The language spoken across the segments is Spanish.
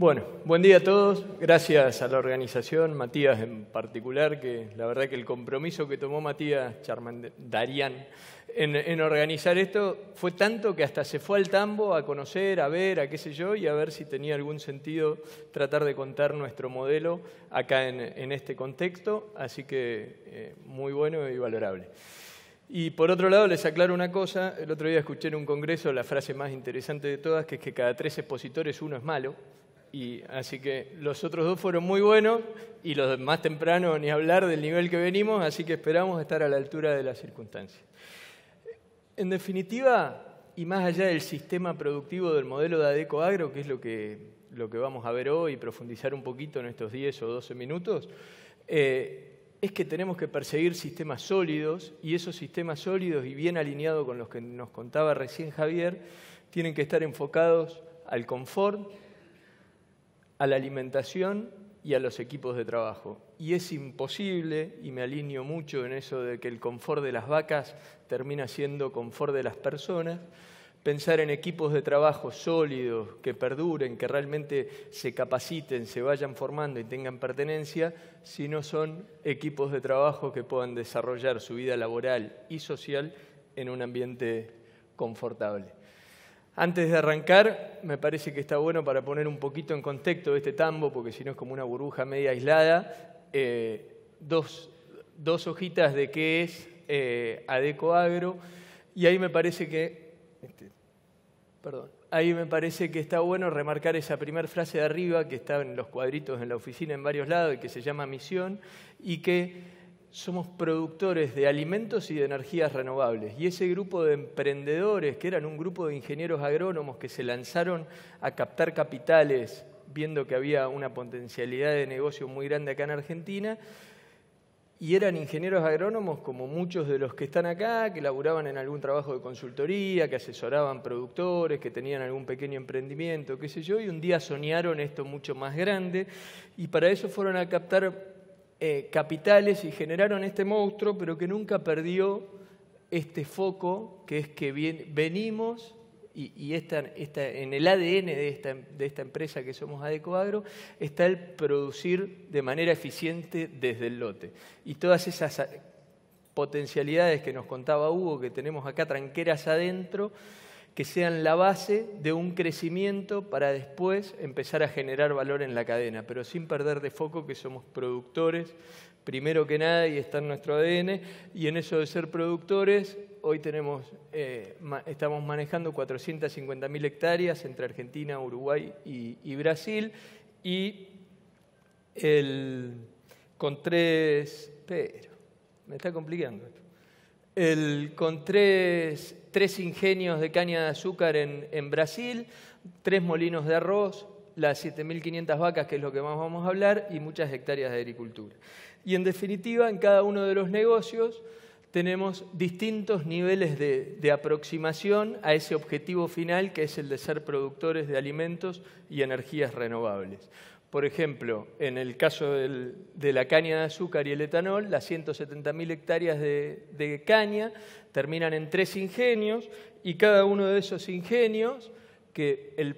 Bueno, buen día a todos. Gracias a la organización, Matías en particular, que la verdad que el compromiso que tomó Matías Charmandarian en, organizar esto fue tanto que hasta se fue al tambo a conocer, a ver, a qué sé yo, y a ver si tenía algún sentido tratar de contar nuestro modelo acá en, este contexto. Así que eh, muy bueno y valorable. Y por otro lado, les aclaro una cosa. El otro día escuché en un congreso la frase más interesante de todas, que es que cada tres expositores uno es malo. Y así que los otros dos fueron muy buenos y los más temprano ni hablar del nivel que venimos, así que esperamos estar a la altura de las circunstancias. En definitiva, y más allá del sistema productivo del modelo de ADECO Agro, que es lo que, vamos a ver hoy y profundizar un poquito en estos 10 o 12 minutos, eh, es que tenemos que perseguir sistemas sólidos y esos sistemas sólidos y bien alineados con los que nos contaba recién Javier, tienen que estar enfocados al confort, a la alimentación y a los equipos de trabajo. Y es imposible, y me alineo mucho en eso de que el confort de las vacas termina siendo confort de las personas, pensar en equipos de trabajo sólidos, que perduren, que realmente se capaciten, se vayan formando y tengan pertenencia, si no son equipos de trabajo que puedan desarrollar su vida laboral y social en un ambiente confortable. Antes de arrancar, me parece que está bueno para poner un poquito en contexto este tambo, porque si no es como una burbuja media aislada, eh, dos, hojitas de qué es eh, Adeco Agro, y ahí me parece que... Este, perdón. Ahí me parece que está bueno remarcar esa primera frase de arriba que está en los cuadritos en la oficina en varios lados y que se llama misión y que somos productores de alimentos y de energías renovables. Y ese grupo de emprendedores, que eran un grupo de ingenieros agrónomos que se lanzaron a captar capitales, viendo que había una potencialidad de negocio muy grande acá en Argentina, y eran ingenieros agrónomos como muchos de los que están acá, que laburaban en algún trabajo de consultoría, que asesoraban productores, que tenían algún pequeño emprendimiento, qué sé yo, y un día soñaron esto mucho más grande, y para eso fueron a captar eh, capitales y generaron este monstruo, pero que nunca perdió este foco, que es que venimos y, en el ADN de esta, de esta empresa que somos Adecoagro está el producir de manera eficiente desde el lote. Y todas esas potencialidades que nos contaba Hugo, que tenemos acá tranqueras adentro, que sean la base de un crecimiento para después empezar a generar valor en la cadena, pero sin perder de foco que somos productores primero que nada y está en nuestro ADN, y en eso de ser productores, hoy tenemos, eh, estamos manejando 450.000 hectáreas entre Argentina, Uruguay y, Brasil, y el, con tres... Pero, me está complicando esto. El, con tres tres ingenios de caña de azúcar en, Brasil, tres molinos de arroz, las 7.500 vacas, que es lo que más vamos a hablar, y muchas hectáreas de agricultura. Y en definitiva, en cada uno de los negocios tenemos distintos niveles de, aproximación a ese objetivo final, que es el de ser productores de alimentos y energías renovables. Por ejemplo, en el caso de la caña de azúcar y el etanol, las 170.000 hectáreas de, caña terminan en tres ingenios y cada uno de esos ingenios, que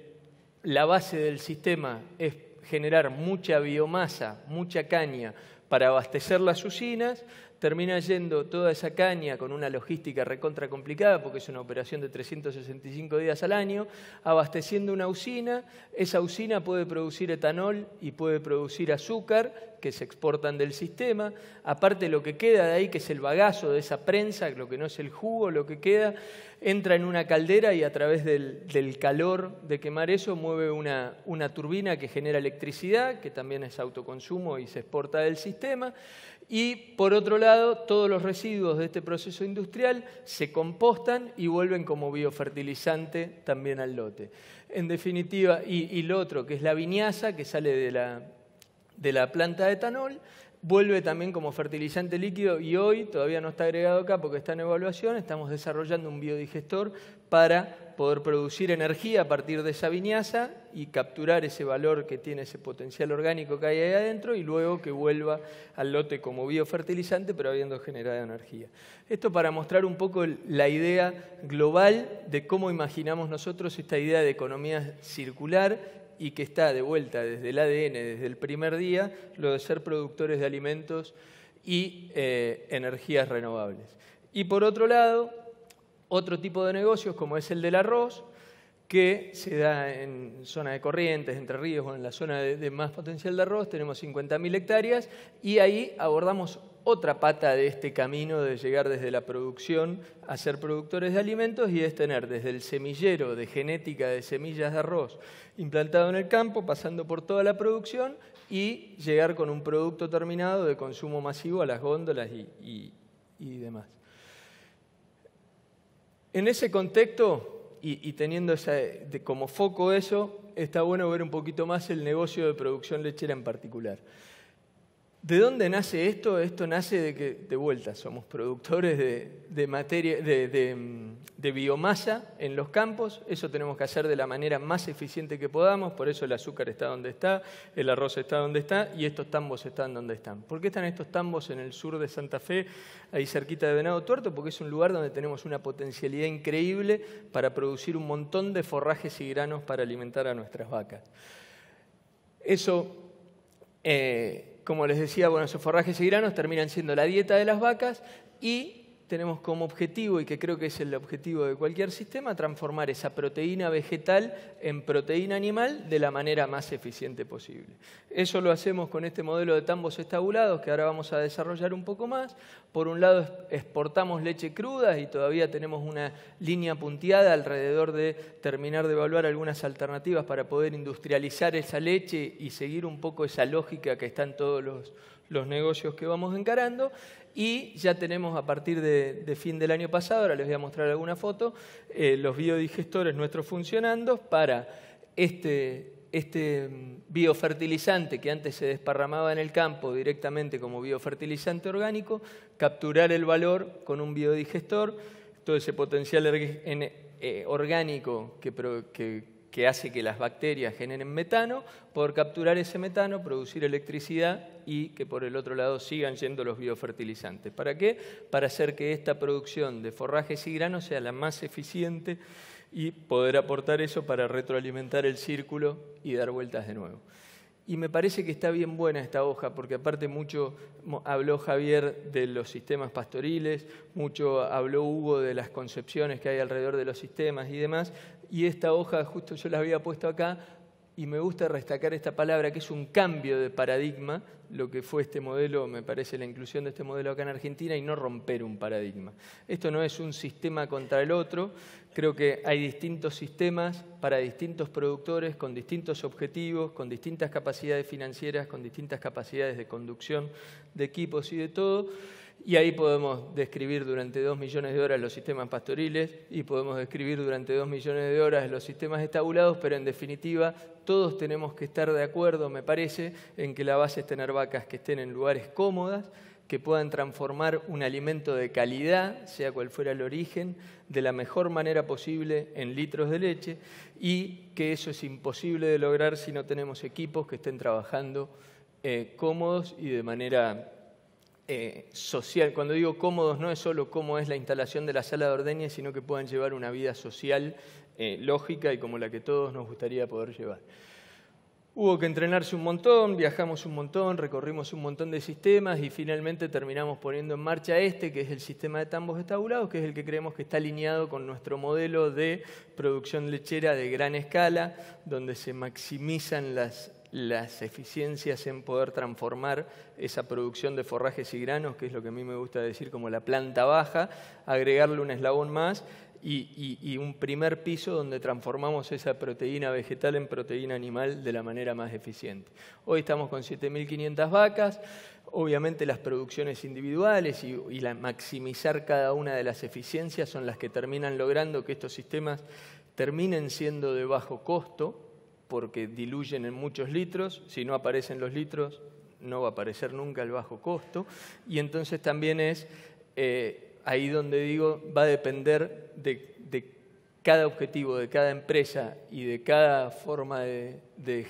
la base del sistema es generar mucha biomasa, mucha caña para abastecer las usinas, termina yendo toda esa caña con una logística recontra complicada, porque es una operación de 365 días al año, abasteciendo una usina. Esa usina puede producir etanol y puede producir azúcar que se exportan del sistema. Aparte, lo que queda de ahí, que es el bagazo de esa prensa, lo que no es el jugo, lo que queda, entra en una caldera y a través del, calor de quemar eso mueve una, una turbina que genera electricidad, que también es autoconsumo y se exporta del sistema. Y por otro lado, todos los residuos de este proceso industrial se compostan y vuelven como biofertilizante también al lote. En definitiva, y, lo otro, que es la viñaza, que sale de la planta de etanol, vuelve también como fertilizante líquido y hoy todavía no está agregado acá porque está en evaluación, estamos desarrollando un biodigestor para poder producir energía a partir de esa viñaza y capturar ese valor que tiene ese potencial orgánico que hay ahí adentro y luego que vuelva al lote como biofertilizante pero habiendo generado energía. Esto para mostrar un poco la idea global de cómo imaginamos nosotros esta idea de economía circular y que está de vuelta desde el ADN, desde el primer día, lo de ser productores de alimentos y eh, energías renovables. Y por otro lado, otro tipo de negocios como es el del arroz, que se da en zona de corrientes, entre ríos o en la zona de, más potencial de arroz, tenemos 50.000 hectáreas y ahí abordamos otra pata de este camino de llegar desde la producción a ser productores de alimentos y es tener desde el semillero de genética de semillas de arroz implantado en el campo, pasando por toda la producción y llegar con un producto terminado de consumo masivo a las góndolas y demás. En ese contexto, y, teniendo como foco eso, está bueno ver un poquito más el negocio de producción lechera en particular. ¿De dónde nace esto? Esto nace de que, de vuelta, somos productores de, materia, de, biomasa en los campos, eso tenemos que hacer de la manera más eficiente que podamos, por eso el azúcar está donde está, el arroz está donde está y estos tambos están donde están. ¿Por qué están estos tambos en el sur de Santa Fe, ahí cerquita de Venado Tuerto? Porque es un lugar donde tenemos una potencialidad increíble para producir un montón de forrajes y granos para alimentar a nuestras vacas. Eso... Eh, como les decía, bueno, esos forrajes y granos terminan siendo la dieta de las vacas y tenemos como objetivo, y que creo que es el objetivo de cualquier sistema, transformar esa proteína vegetal en proteína animal de la manera más eficiente posible. Eso lo hacemos con este modelo de tambos estabulados, que ahora vamos a desarrollar un poco más. Por un lado, exportamos leche cruda y todavía tenemos una línea punteada alrededor de terminar de evaluar algunas alternativas para poder industrializar esa leche y seguir un poco esa lógica que están todos los, los negocios que vamos encarando y ya tenemos a partir de, fin del año pasado, ahora les voy a mostrar alguna foto, eh, los biodigestores nuestros funcionando para este, este mm, biofertilizante que antes se desparramaba en el campo directamente como biofertilizante orgánico, capturar el valor con un biodigestor, todo ese potencial eh, orgánico que que hace que las bacterias generen metano, por capturar ese metano, producir electricidad y que por el otro lado sigan yendo los biofertilizantes. ¿Para qué? Para hacer que esta producción de forrajes y granos sea la más eficiente y poder aportar eso para retroalimentar el círculo y dar vueltas de nuevo. Y me parece que está bien buena esta hoja, porque aparte mucho habló Javier de los sistemas pastoriles, mucho habló Hugo de las concepciones que hay alrededor de los sistemas y demás. Y esta hoja, justo yo la había puesto acá, y me gusta destacar esta palabra que es un cambio de paradigma, lo que fue este modelo, me parece la inclusión de este modelo acá en Argentina y no romper un paradigma. Esto no es un sistema contra el otro, creo que hay distintos sistemas para distintos productores con distintos objetivos, con distintas capacidades financieras, con distintas capacidades de conducción de equipos y de todo y ahí podemos describir durante dos millones de horas los sistemas pastoriles y podemos describir durante dos millones de horas los sistemas estabulados, pero en definitiva todos tenemos que estar de acuerdo, me parece, en que la base es tener vacas que estén en lugares cómodas, que puedan transformar un alimento de calidad, sea cual fuera el origen, de la mejor manera posible en litros de leche y que eso es imposible de lograr si no tenemos equipos que estén trabajando eh, cómodos y de manera eh, social. Cuando digo cómodos, no es solo cómo es la instalación de la sala de ordeña, sino que puedan llevar una vida social, eh, lógica y como la que todos nos gustaría poder llevar. Hubo que entrenarse un montón, viajamos un montón, recorrimos un montón de sistemas y finalmente terminamos poniendo en marcha este, que es el sistema de tambos estabulados, que es el que creemos que está alineado con nuestro modelo de producción lechera de gran escala, donde se maximizan las las eficiencias en poder transformar esa producción de forrajes y granos, que es lo que a mí me gusta decir como la planta baja, agregarle un eslabón más y, un primer piso donde transformamos esa proteína vegetal en proteína animal de la manera más eficiente. Hoy estamos con 7.500 vacas, obviamente las producciones individuales y, maximizar cada una de las eficiencias son las que terminan logrando que estos sistemas terminen siendo de bajo costo, porque diluyen en muchos litros, si no aparecen los litros, no va a aparecer nunca el bajo costo, y entonces también es eh, ahí donde digo, va a depender de, cada objetivo, de cada empresa y de cada forma de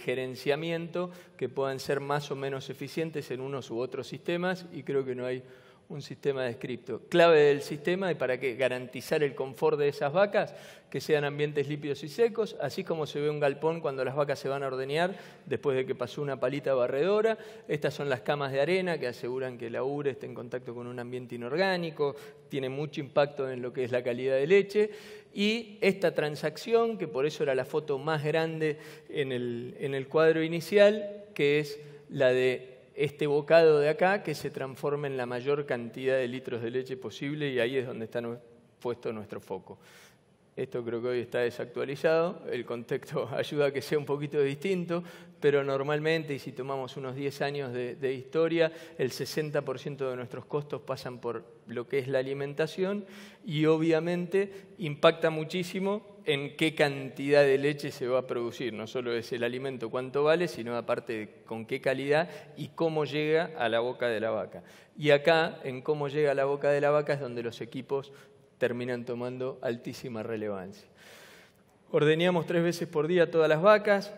gerenciamiento que puedan ser más o menos eficientes en unos u otros sistemas, y creo que no hay un sistema de descripto. Clave del sistema y para qué? Garantizar el confort de esas vacas, que sean ambientes lípidos y secos, así como se ve un galpón cuando las vacas se van a ordeñar después de que pasó una palita barredora. Estas son las camas de arena que aseguran que la URE esté en contacto con un ambiente inorgánico, tiene mucho impacto en lo que es la calidad de leche. Y esta transacción, que por eso era la foto más grande en el cuadro inicial, que es la de este bocado de acá que se transforme en la mayor cantidad de litros de leche posible y ahí es donde está puesto nuestro foco. Esto creo que hoy está desactualizado, el contexto ayuda a que sea un poquito distinto, pero normalmente, y si tomamos unos 10 años de, historia, el 60% de nuestros costos pasan por lo que es la alimentación y obviamente impacta muchísimo en qué cantidad de leche se va a producir. No solo es el alimento cuánto vale, sino aparte con qué calidad y cómo llega a la boca de la vaca. Y acá, en cómo llega a la boca de la vaca, es donde los equipos terminan tomando altísima relevancia. Ordeñamos tres veces por día todas las vacas,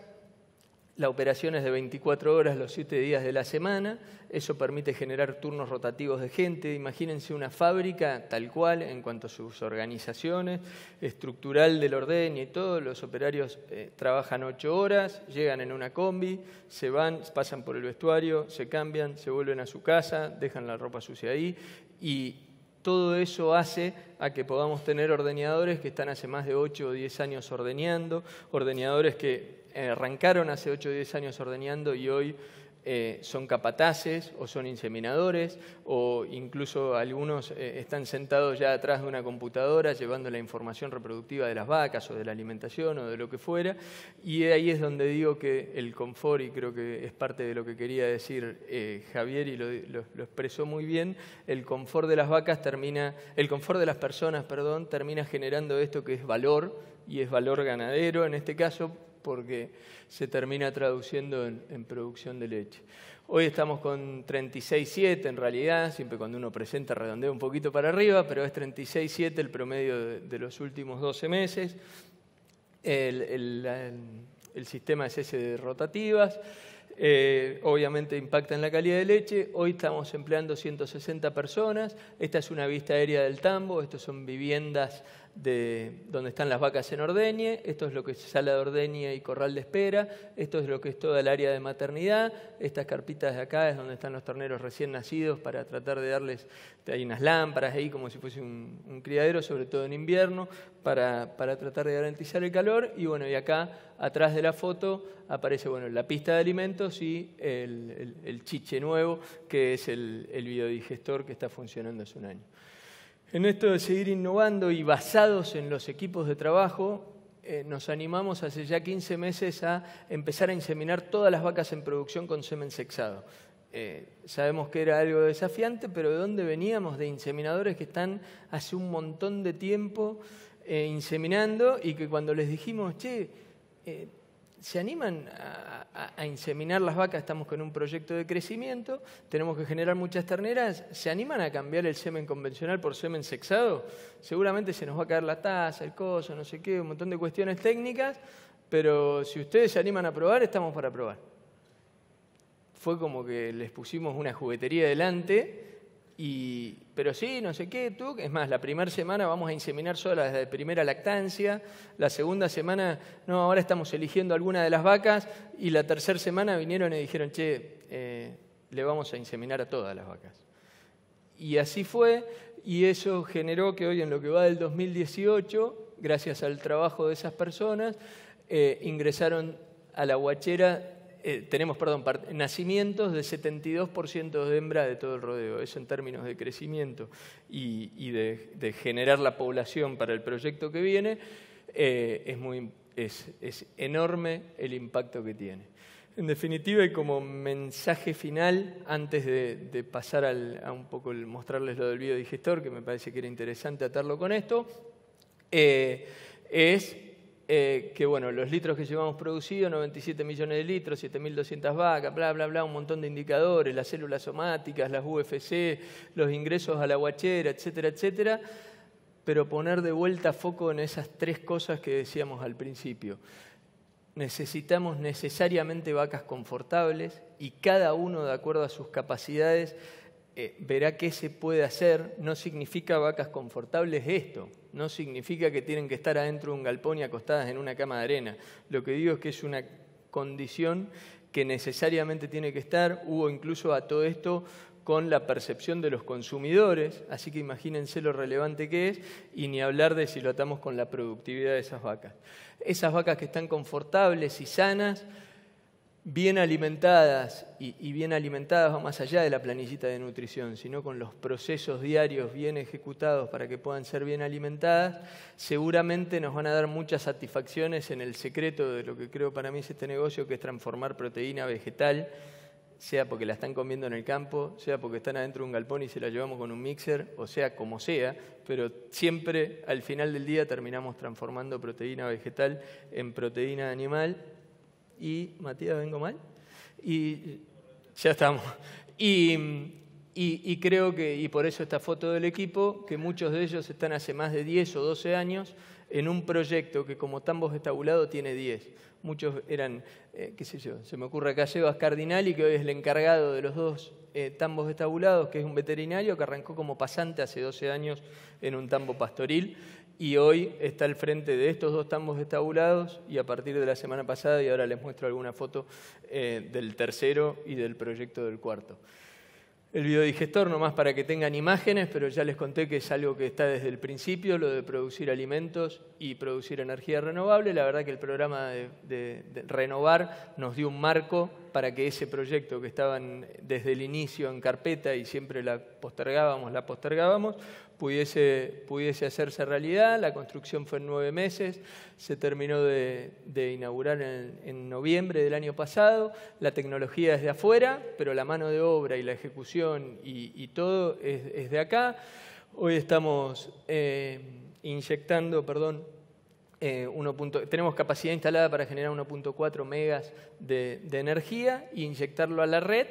la operación es de 24 horas los 7 días de la semana. Eso permite generar turnos rotativos de gente. Imagínense una fábrica tal cual en cuanto a sus organizaciones, estructural del orden y todo. Los operarios eh, trabajan 8 horas, llegan en una combi, se van, pasan por el vestuario, se cambian, se vuelven a su casa, dejan la ropa sucia ahí y todo eso hace a que podamos tener ordeñadores que están hace más de 8 o 10 años ordeñando, ordeñadores que arrancaron hace 8 o 10 años ordeñando y hoy eh, son capataces o son inseminadores o incluso algunos eh, están sentados ya atrás de una computadora llevando la información reproductiva de las vacas o de la alimentación o de lo que fuera. Y ahí es donde digo que el confort, y creo que es parte de lo que quería decir eh, Javier y lo, lo, expresó muy bien, el confort de las vacas termina, el confort de las personas, perdón, termina generando esto que es valor y es valor ganadero en este caso porque se termina traduciendo en, producción de leche. Hoy estamos con 36.7 en realidad, siempre cuando uno presenta redondea un poquito para arriba, pero es 36.7 el promedio de, los últimos 12 meses. El, sistema es ese de rotativas. Eh, obviamente impacta en la calidad de leche. Hoy estamos empleando 160 personas. Esta es una vista aérea del tambo. Estas son viviendas de donde están las vacas en ordeñe, esto es lo que es sala de ordeñe y corral de espera, esto es lo que es toda el área de maternidad, estas carpitas de acá es donde están los torneros recién nacidos para tratar de darles, hay unas lámparas ahí como si fuese un, criadero, sobre todo en invierno, para, tratar de garantizar el calor y bueno, y acá atrás de la foto aparece la pista de alimentos y el, chiche nuevo que es el biodigestor que está funcionando hace un año. En esto de seguir innovando y basados en los equipos de trabajo, eh, nos animamos hace ya 15 meses a empezar a inseminar todas las vacas en producción con semen sexado. Eh, sabemos que era algo desafiante, pero ¿de dónde veníamos? De inseminadores que están hace un montón de tiempo eh, inseminando y que cuando les dijimos, che, ¿se animan a, inseminar las vacas? Estamos con un proyecto de crecimiento, tenemos que generar muchas terneras. ¿Se animan a cambiar el semen convencional por semen sexado? Seguramente se nos va a caer la taza, el coso, no sé qué, un montón de cuestiones técnicas, pero si ustedes se animan a probar, estamos para probar. Fue como que les pusimos una juguetería delante y, pero sí, no sé qué, tú. Es más, la primera semana vamos a inseminar solo desde primera lactancia. La segunda semana, no, ahora estamos eligiendo alguna de las vacas. Y la tercera semana vinieron y dijeron, che, eh, le vamos a inseminar a todas las vacas. Y así fue. Y eso generó que hoy, en lo que va del 2018, gracias al trabajo de esas personas, eh, ingresaron a la guachera eh, tenemos perdón, nacimientos de 72% de hembra de todo el rodeo, eso en términos de crecimiento y, de, generar la población para el proyecto que viene, eh, es, enorme el impacto que tiene. En definitiva, y como mensaje final, antes de, pasar a un poco el, mostrarles lo del biodigestor, que me parece que era interesante atarlo con esto, eh, es eh, que bueno, los litros que llevamos producidos, 97 millones de litros, 7.200 vacas, bla, bla, bla, un montón de indicadores, las células somáticas, las UFC, los ingresos a la guachera, etcétera, etcétera, pero poner de vuelta foco en esas tres cosas que decíamos al principio. Necesitamos necesariamente vacas confortables y cada uno de acuerdo a sus capacidades eh, verá qué se puede hacer. No significa vacas confortables esto, no significa que tienen que estar adentro de un galpón y acostadas en una cama de arena. Lo que digo es que es una condición que necesariamente tiene que estar. Hubo incluso a todo esto con la percepción de los consumidores, así que imagínense lo relevante que es, y ni hablar de si lo atamos con la productividad de esas vacas. Esas vacas que están confortables y sanas, bien alimentadas, y, bien alimentadas va más allá de la planillita de nutrición, sino con los procesos diarios bien ejecutados para que puedan ser bien alimentadas, seguramente nos van a dar muchas satisfacciones en el secreto de lo que creo para mí es este negocio, que es transformar proteína vegetal, sea porque la están comiendo en el campo, sea porque están adentro de un galpón y se la llevamos con un mixer, o sea, como sea, pero siempre al final del día terminamos transformando proteína vegetal en proteína animal y Matías, vengo mal. Y ya estamos. Y, creo que, y por eso esta foto del equipo, que muchos de ellos están hace más de 10 o 12 años en un proyecto que como tambos estabulado tiene 10. Muchos eran, eh, qué sé yo, se me ocurre acá Sebas y que hoy es el encargado de los dos eh, tambos estabulados, que es un veterinario que arrancó como pasante hace 12 años en un tambo pastoril y hoy está al frente de estos dos tambos estabulados y a partir de la semana pasada, y ahora les muestro alguna foto eh, del tercero y del proyecto del cuarto. El biodigestor, nomás para que tengan imágenes, pero ya les conté que es algo que está desde el principio, lo de producir alimentos y producir energía renovable. La verdad que el programa de renovar nos dio un marco para que ese proyecto que estaban desde el inicio en carpeta y siempre la postergábamos, la postergábamos, pudiese, pudiese hacerse realidad. La construcción fue en nueve meses, se terminó de, inaugurar en, noviembre del año pasado. La tecnología es de afuera, pero la mano de obra y la ejecución y, todo es, de acá. Hoy estamos eh, inyectando, perdón, eh, tenemos capacidad instalada para generar 1.4 megas de, energía e inyectarlo a la red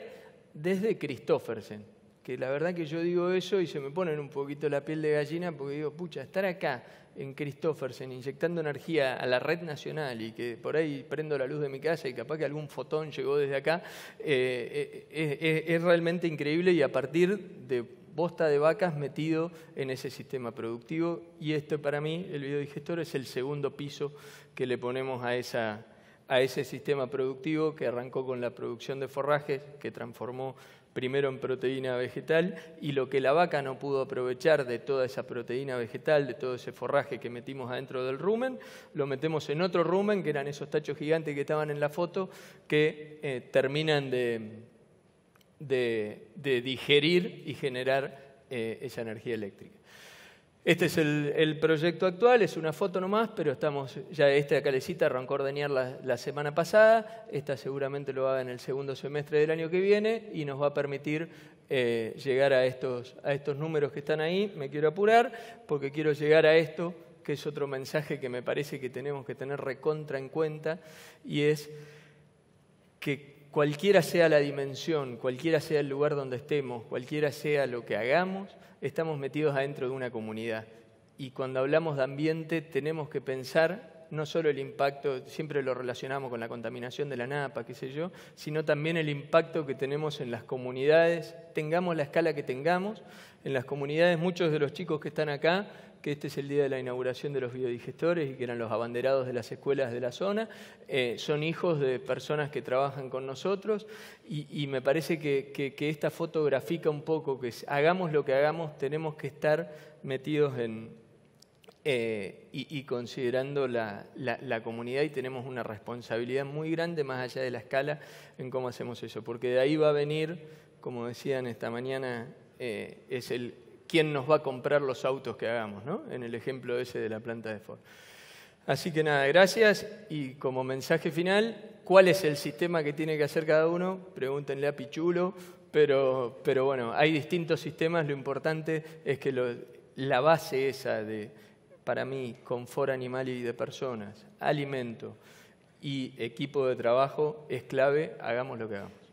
desde Christoffersen. Que la verdad que yo digo eso y se me ponen un poquito la piel de gallina porque digo, pucha, estar acá en Christoffersen inyectando energía a la red nacional y que por ahí prendo la luz de mi casa y capaz que algún fotón llegó desde acá, eh, eh, es realmente increíble y a partir de bosta de vacas metido en ese sistema productivo y este para mí, el biodigestor, es el segundo piso que le ponemos a, esa, a ese sistema productivo que arrancó con la producción de forrajes, que transformó primero en proteína vegetal y lo que la vaca no pudo aprovechar de toda esa proteína vegetal, de todo ese forraje que metimos adentro del rumen, lo metemos en otro rumen, que eran esos tachos gigantes que estaban en la foto, que eh, terminan de de, digerir y generar eh, esa energía eléctrica. Este es el, proyecto actual, es una foto nomás, pero estamos ya esta calecita arrancó a la, la, semana pasada, esta seguramente lo haga en el segundo semestre del año que viene y nos va a permitir eh, llegar a estos, a estos números que están ahí. Me quiero apurar porque quiero llegar a esto, que es otro mensaje que me parece que tenemos que tener recontra en cuenta, y es que Cualquiera sea la dimensión, cualquiera sea el lugar donde estemos, cualquiera sea lo que hagamos, estamos metidos adentro de una comunidad. Y cuando hablamos de ambiente tenemos que pensar no solo el impacto, siempre lo relacionamos con la contaminación de la napa, qué sé yo, sino también el impacto que tenemos en las comunidades, tengamos la escala que tengamos, en las comunidades muchos de los chicos que están acá que este es el día de la inauguración de los biodigestores y que eran los abanderados de las escuelas de la zona. Eh, son hijos de personas que trabajan con nosotros y, me parece que, que, esta fotografía un poco que hagamos lo que hagamos, tenemos que estar metidos en... Eh, y, considerando la, comunidad y tenemos una responsabilidad muy grande más allá de la escala en cómo hacemos eso, porque de ahí va a venir, como decían esta mañana, eh, es el, quién nos va a comprar los autos que hagamos, ¿no? En el ejemplo ese de la planta de Ford. Así que nada, gracias. Y como mensaje final, ¿cuál es el sistema que tiene que hacer cada uno? Pregúntenle a Pichulo. Pero, bueno, hay distintos sistemas. Lo importante es que la base esa de, para mí, confort animal y de personas, alimento y equipo de trabajo es clave. Hagamos lo que hagamos.